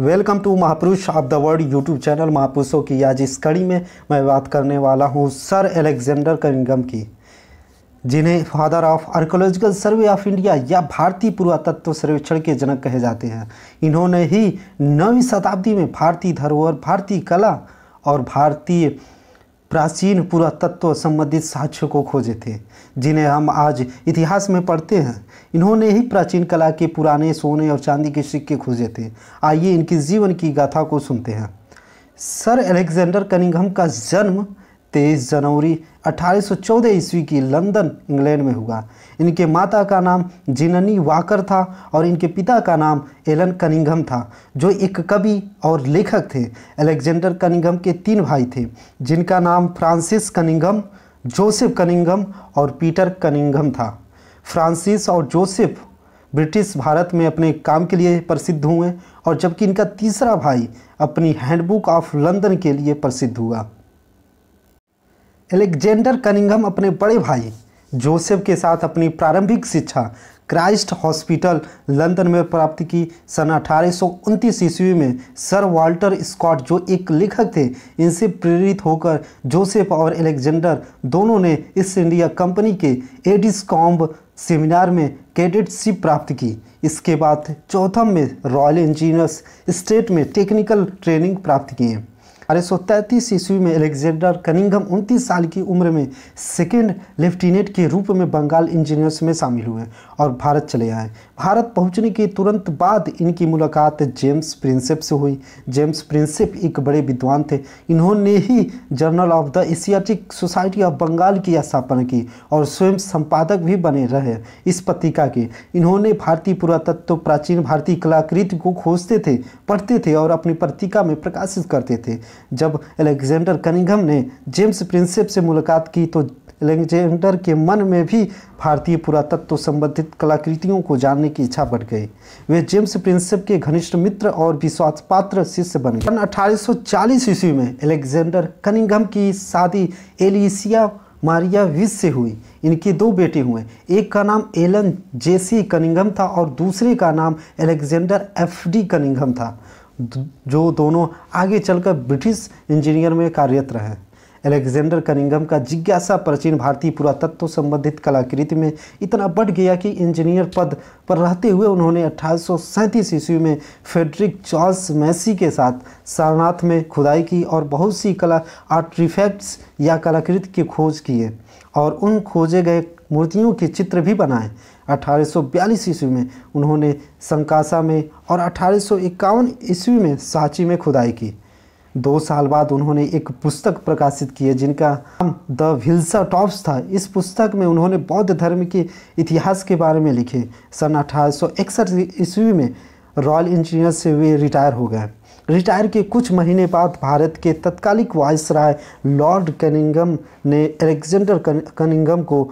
welcome to Mahapurush of the world YouTube channel महापुरुषों की आज इस कड़ी में मैं बात करने वाला हूँ सर एलेक्जेंडर करिंगम की जिन्हें father of Archaeological Survey of India या भारतीय पुरातत्व सर्वेक्षण के जनक कहे जाते हैं इन्होंने ही नौवीं शताब्दी में भारतीय धरोहर भारतीय कला और भारतीय प्राचीन पुरातत्व संबंधित साक्ष्यों को खोजे थे जिन्हें हम आज इतिहास में पढ़ते हैं इन्होंने ही प्राचीन कला के पुराने सोने और चांदी के सिक्के खोजे थे आइए इनकी जीवन की गाथा को सुनते हैं सर एलेक्जेंडर कनिंघम का जन्म तेईस जनवरी 1814 ईस्वी की लंदन इंग्लैंड में हुआ इनके माता का नाम जिननी वाकर था और इनके पिता का नाम एलन कनिंगम था जो एक कवि और लेखक थे अलेक्जेंडर कनिंगम के तीन भाई थे जिनका नाम फ्रांसिस कनिंगम जोसेफ कनिंगम और पीटर कनिंगम था फ्रांसिस और जोसेफ ब्रिटिश भारत में अपने काम के लिए प्रसिद्ध हुए और जबकि इनका तीसरा भाई अपनी हैंडबुक ऑफ लंदन के लिए प्रसिद्ध हुआ एलेक्जेंडर कनिंघम अपने बड़े भाई जोसेफ के साथ अपनी प्रारंभिक शिक्षा क्राइस्ट हॉस्पिटल लंदन में प्राप्त की सन अठारह ईस्वी में सर वाल्टर स्कॉट जो एक लेखक थे इनसे प्रेरित होकर जोसेफ और एलेक्जेंडर दोनों ने ईस्ट इंडिया कंपनी के एडिस कॉम्ब सेमिनार में कैडेटशिप प्राप्त की इसके बाद चौथम में रॉयल इंजीनियर्स स्टेट में टेक्निकल ट्रेनिंग प्राप्त किए अठारह सौ तैंतीस ईस्वी में एलेक्जेंडर कनिंगम उनतीस साल की उम्र में सेकेंड लेफ्टिनेंट के रूप में बंगाल इंजीनियर्स में शामिल हुए और भारत चले आए भारत पहुंचने के तुरंत बाद इनकी मुलाकात जेम्स प्रिंसेप से हुई जेम्स प्रिंसेप एक बड़े विद्वान थे इन्होंने ही Journal of the Asiatic Society of Bengal की स्थापना की और स्वयं संपादक भी बने रहे इस पत्रिका के इन्होंने भारतीय पुरातत्व प्राचीन भारतीय कलाकृति को खोजते थे पढ़ते थे और अपनी पत्रिका में प्रकाशित करते थे जब एलेक्जेंडर कनिंघम ने जेम्स प्रिंसेप से मुलाकात की तो एलेक्जेंडर के मन में भी भारतीय पुरातत्व संबंधित कलाकृतियों को जानने की इच्छा बढ़ गई वे जेम्स प्रिंसेप के घनिष्ठ मित्र और विश्वास पात्र शिष्य बन गए अठारह 1840 ईस्वी में एलेक्जेंडर कनिंघम की शादी एलिसिया मारिया विस से हुई इनके दो बेटे हुए एक का नाम एलन जेसी कनिंगम था और दूसरे का नाम एलेक्जेंडर एफ डी कनिंघम था जो दोनों आगे चलकर ब्रिटिश इंजीनियर में कार्यरत रहे एलेक्जेंडर कनिंगम का जिज्ञासा प्राचीन भारतीय पुरातत्व संबंधित कलाकृति में इतना बढ़ गया कि इंजीनियर पद पर रहते हुए उन्होंने अट्ठाईस ईस्वी में फेडरिक चार्ल्स मैसी के साथ सारनाथ में खुदाई की और बहुत सी कला आर्टिफैक्ट्स या कलाकृति की खोज किए और उन खोजे गए मूर्तियों के चित्र भी बनाए 1842 ईस्वी में उन्होंने संकासा में और अठारह ईस्वी में सांची में खुदाई की दो साल बाद उन्होंने एक पुस्तक प्रकाशित की है जिनका नाम द भिल्सा टॉप्स था इस पुस्तक में उन्होंने बौद्ध धर्म के इतिहास के बारे में लिखे सन अठारह ईस्वी में रॉयल इंजीनियर से वे रिटायर हो गए रिटायर के कुछ महीने बाद भारत के तत्कालिक वायसराय लॉर्ड कनिंगम ने एलेक्जेंडर कनिंगम को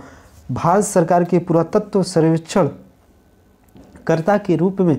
भारत सरकार के पुरातत्व सर्वेक्षण कर्ता के रूप में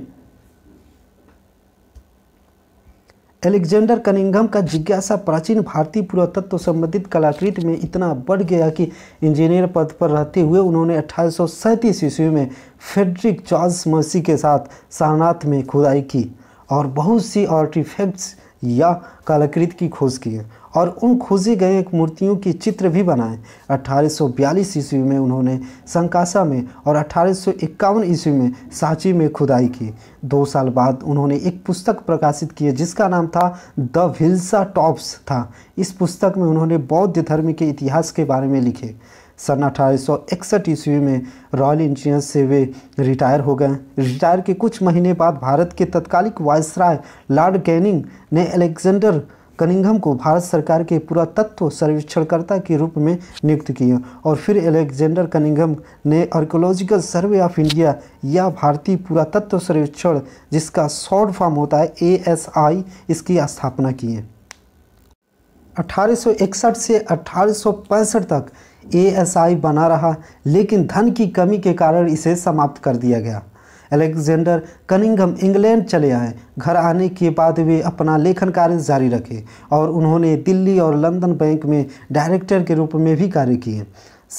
एलेक्जेंडर कनिंगम का जिज्ञासा प्राचीन भारतीय पुरातत्व संबंधित कलाकृति में इतना बढ़ गया कि इंजीनियर पद पर रहते हुए उन्होंने अठारह ईस्वी में फेडरिक चार्ल्स मर्सी के साथ सारनाथ में खुदाई की और बहुत सी आर्टिफैक्ट्स या कलाकृति की खोज की और उन खोजी गए मूर्तियों की चित्र भी बनाए 1842 ईस्वी में उन्होंने संकासा में और अठारह ईस्वी में सांची में खुदाई की दो साल बाद उन्होंने एक पुस्तक प्रकाशित की जिसका नाम था द विल्सा टॉप्स था इस पुस्तक में उन्होंने बौद्ध धर्म के इतिहास के बारे में लिखे सन अठारह ईस्वी में रॉयल इंजीनियर से वे रिटायर हो गए रिटायर के कुछ महीने बाद भारत के तत्कालिक वायसराय लॉर्ड गैनिंग ने अलेक्जेंडर कनिंघम को भारत सरकार के पुरातत्व सर्वेक्षणकर्ता के रूप में नियुक्त किया और फिर एलेक्जेंडर कनिंघम ने आर्कोलॉजिकल सर्वे ऑफ इंडिया या भारतीय पुरातत्व सर्वेक्षण जिसका शॉर्ट फॉर्म होता है ए एस आई इसकी स्थापना की है अठारह से अठारह तक आई बना रहा लेकिन धन की कमी के कारण इसे समाप्त कर दिया गया अलेक्जेंडर कनिंगम इंग्लैंड चले आए घर आने के बाद वे अपना लेखन कार्य जारी रखे और उन्होंने दिल्ली और लंदन बैंक में डायरेक्टर के रूप में भी कार्य किए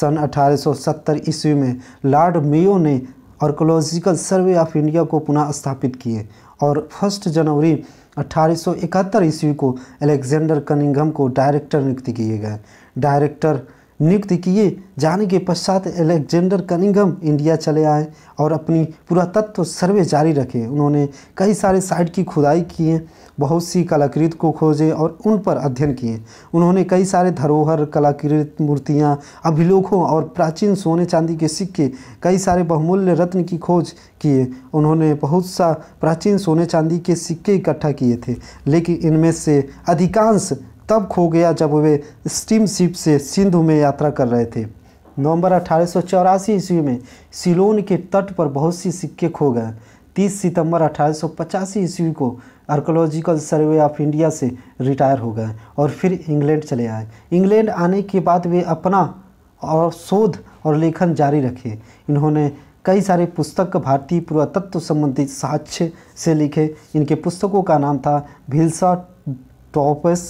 सन 1870 ईस्वी में लॉर्ड मेयो ने आर्कोलॉजिकल सर्वे ऑफ इंडिया को पुनः स्थापित किए और फर्स्ट जनवरी 1871 ईस्वी को अलेक्जेंडर कनिंगम को डायरेक्टर नियुक्त किए गए डायरेक्टर नियुक्त किए जाने के पश्चात एलेक्जेंडर कनिंगम इंडिया चले आए और अपनी पुरातत्व सर्वे जारी रखे उन्होंने कई सारे साइट की खुदाई किए बहुत सी कलाकृत को खोजे और उन पर अध्ययन किए उन्होंने कई सारे धरोहर कलाकृत मूर्तियाँ अभिलेखों और प्राचीन सोने चांदी के सिक्के कई सारे बहुमूल्य रत्न की खोज किए उन्होंने बहुत सा प्राचीन सोने चांदी के सिक्के इकट्ठा किए थे लेकिन इनमें से अधिकांश तब खो गया जब वे स्टीमशिप से सिंधु में यात्रा कर रहे थे नवंबर अठारह ईस्वी में सिलोन के तट पर बहुत सी सिक्के खो गए 30 सितंबर अठारह ईस्वी को आर्कोलॉजिकल सर्वे ऑफ इंडिया से रिटायर हो गए और फिर इंग्लैंड चले आए इंग्लैंड आने के बाद वे अपना और शोध और लेखन जारी रखे इन्होंने कई सारे पुस्तक भारतीय पुरातत्व संबंधित साक्ष्य से लिखे इनके पुस्तकों का नाम था भिल्सा टॉपस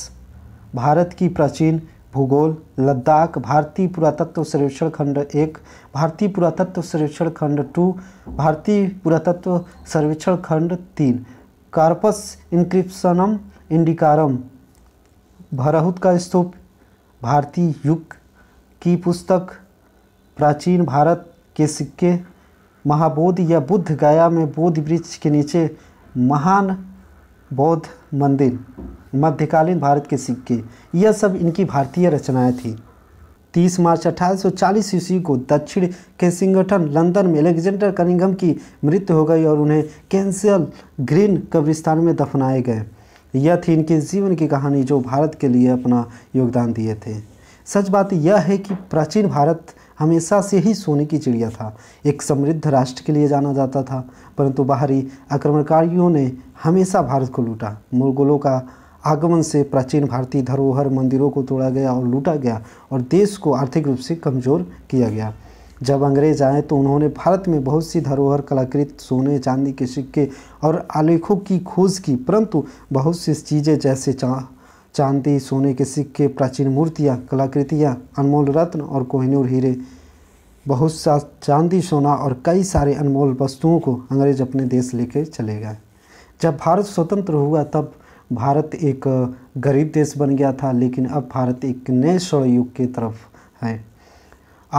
भारत की प्राचीन भूगोल लद्दाख भारतीय पुरातत्व सर्वेक्षण खंड एक भारतीय पुरातत्व सर्वेक्षण खंड टू भारतीय पुरातत्व सर्वेक्षण खंड तीन कार्पस इंक्रिप्सनम इंडिकारम भरहुत का स्तूप भारतीय युग की पुस्तक प्राचीन भारत के सिक्के महाबोध या बुद्ध गया में बोध वृक्ष के नीचे महान बौद्ध मंदिर मध्यकालीन भारत के सिक्के यह सब इनकी भारतीय रचनाएं थी 30 मार्च 1840 ईस्वी को दक्षिण के संगठन लंदन में एलेक्जेंडर कनिंगम की मृत्यु हो गई और उन्हें कैंसल ग्रीन कब्रिस्तान में दफनाए गए यह थी इनके जीवन की कहानी जो भारत के लिए अपना योगदान दिए थे सच बात यह है कि प्राचीन भारत हमेशा से ही सोने की चिड़िया था एक समृद्ध राष्ट्र के लिए जाना जाता था परंतु बाहरी आक्रमणकारियों ने हमेशा भारत को लूटा मुगलों का आगमन से प्राचीन भारतीय धरोहर मंदिरों को तोड़ा गया और लूटा गया और देश को आर्थिक रूप से कमज़ोर किया गया जब अंग्रेज आए तो उन्होंने भारत में बहुत सी धरोहर कलाकृत सोने चांदी के सिक्के और आलेखों की खोज की परंतु बहुत सी चीज़ें जैसे चा चांदी सोने के सिक्के प्राचीन मूर्तियाँ कलाकृतियाँ अनमोल रत्न और कोहिनूर हीरे बहुत सा चांदी सोना और कई सारे अनमोल वस्तुओं को अंग्रेज अपने देश लेके चले गए जब भारत स्वतंत्र हुआ तब भारत एक गरीब देश बन गया था लेकिन अब भारत एक नए स्वर्ण युग की तरफ है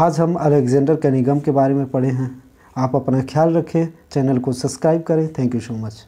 आज हम अलेक्जेंडर के निगम के बारे में पढ़े हैं आप अपना ख्याल रखें चैनल को सब्सक्राइब करें थैंक यू सो मच